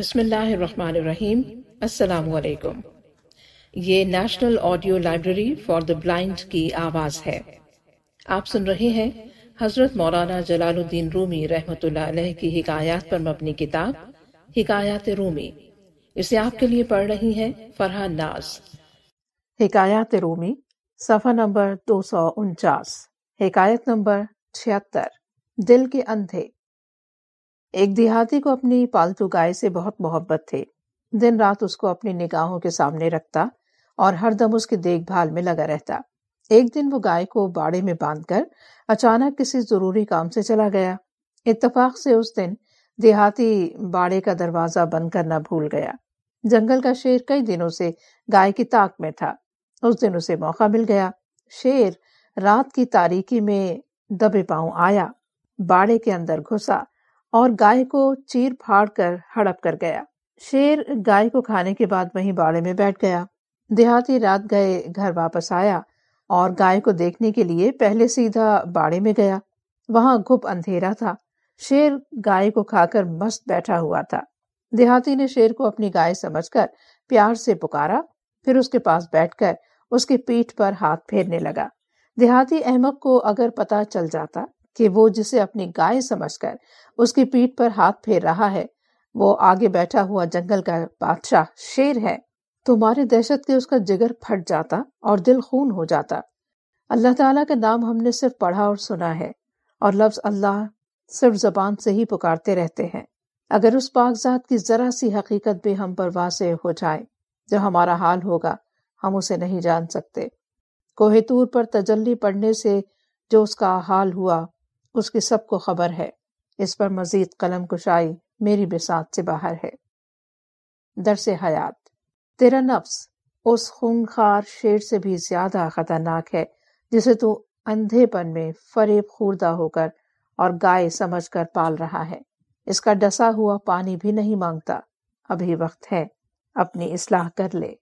बिस्मिल्लाहिर्रहमानिर्रहीम अस्सलाम वालेकुम ये National Audio Library for the Blind की आवाज़ है आप सुन रहे हैं हज़रत मौलाना जलालुद्दीन रूमी रहमत की हिकायत पर मबनी किताब हिकायत रूमी इसे आपके लिए पढ़ रही है फरहा नाज हिकायत रूमी सफ़ा नंबर दो सौ उनचास हिकायत नंबर छिहत्तर दिल के अंधे एक देहाती को अपनी पालतू गाय से बहुत मोहब्बत थे दिन रात उसको अपनी निगाहों के सामने रखता और हर दम उसकी देखभाल में लगा रहता एक दिन वो गाय को बाड़े में बांधकर अचानक किसी जरूरी काम से चला गया इतफाक से उस दिन देहाती बाड़े का दरवाजा बंद करना भूल गया जंगल का शेर कई दिनों से गाय की ताक में था उस दिन उसे मौका मिल गया शेर रात की तारीकी में दबे पांव आया बाड़े के अंदर घुसा और गाय को चीर फाड़ कर हड़प कर गया शेर गाय को खाने के बाद वहीं बाड़े में बैठ गया देहाती रात गए घर वापस आया और गाय को देखने के लिए पहले सीधा बाड़े में गया वहां घुप अंधेरा था शेर गाय को खाकर मस्त बैठा हुआ था देहाती ने शेर को अपनी गाय समझकर प्यार से पुकारा फिर उसके पास बैठकर उसके पीठ पर हाथ फेरने लगा देहाती अहमद को अगर पता चल जाता कि वो जिसे अपनी गाय समझकर उसकी पीठ पर हाथ फेर रहा है वो आगे बैठा हुआ जंगल का बादशाह शेर है तुम्हारी दहशत के उसका जिगर फट जाता और दिल खून हो जाता अल्लाह ताला का नाम हमने सिर्फ पढ़ा और सुना है और लफ्ज अल्लाह सिर्फ जबान से ही पुकारते रहते हैं अगर उस बागजात की जरा सी हकीकत भी हम पर वासे हो जाए जो हमारा हाल होगा हम उसे नहीं जान सकते कोहेतूर पर तजल्ली पड़ने से जो उसका हाल हुआ उसकी सबको खबर है इस पर मजीद कलम कुशाई मेरी बेसात से बाहर है दरस हयात तेरा नफ्स उस खूनखार शेर से भी ज्यादा खतरनाक है जिसे तू अंधेपन में फरेब खूरदा होकर और गाय समझ कर पाल रहा है इसका डसा हुआ पानी भी नहीं मांगता अभी वक्त है अपनी इसलाह कर ले